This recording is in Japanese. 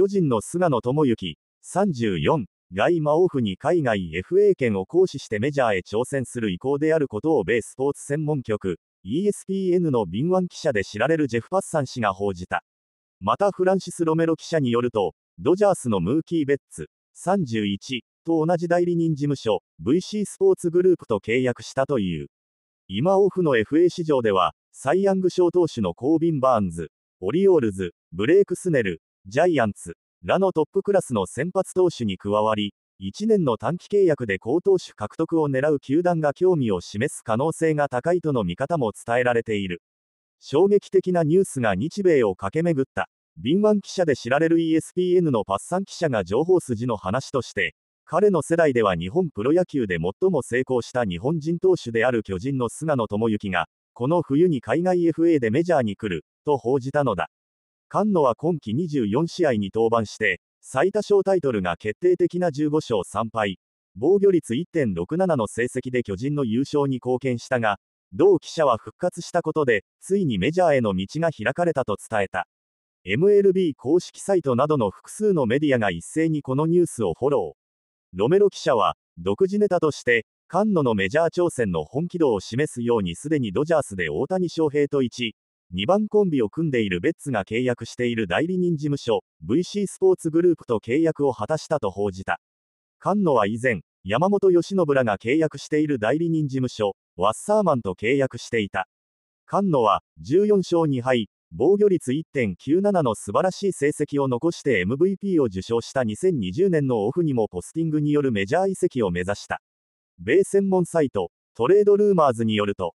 巨人の菅野智之、34、外魔オフに海外 FA 権を行使してメジャーへ挑戦する意向であることを米スポーツ専門局、ESPN の敏腕記者で知られるジェフ・パッサン氏が報じた。またフランシス・ロメロ記者によると、ドジャースのムーキー・ベッツ、31、と同じ代理人事務所、VC スポーツグループと契約したという。今オフの FA 市場では、サイ・ヤング賞投手のコービン・バーンズ、オリオールズ、ブレイク・スネル、ジャイアンツらのトップクラスの先発投手に加わり、1年の短期契約で好投手獲得を狙う球団が興味を示す可能性が高いとの見方も伝えられている。衝撃的なニュースが日米を駆け巡った。敏腕記者で知られる ESPN のパッサン記者が情報筋の話として、彼の世代では日本プロ野球で最も成功した日本人投手である巨人の菅野智之が、この冬に海外 FA でメジャーに来る、と報じたのだ。菅野は今季24試合に登板して、最多勝タイトルが決定的な15勝3敗、防御率1.67の成績で巨人の優勝に貢献したが、同記者は復活したことで、ついにメジャーへの道が開かれたと伝えた。MLB 公式サイトなどの複数のメディアが一斉にこのニュースをフォロー。ロメロ記者は、独自ネタとして、菅野のメジャー挑戦の本気度を示すようにすでにドジャースで大谷翔平と1、2番コンビを組んでいるベッツが契約している代理人事務所 VC スポーツグループと契約を果たしたと報じた菅野は以前山本由伸らが契約している代理人事務所ワッサーマンと契約していた菅野は14勝2敗防御率1.97の素晴らしい成績を残して MVP を受賞した2020年のオフにもポスティングによるメジャー移籍を目指した米専門サイトトレードルーマーズによると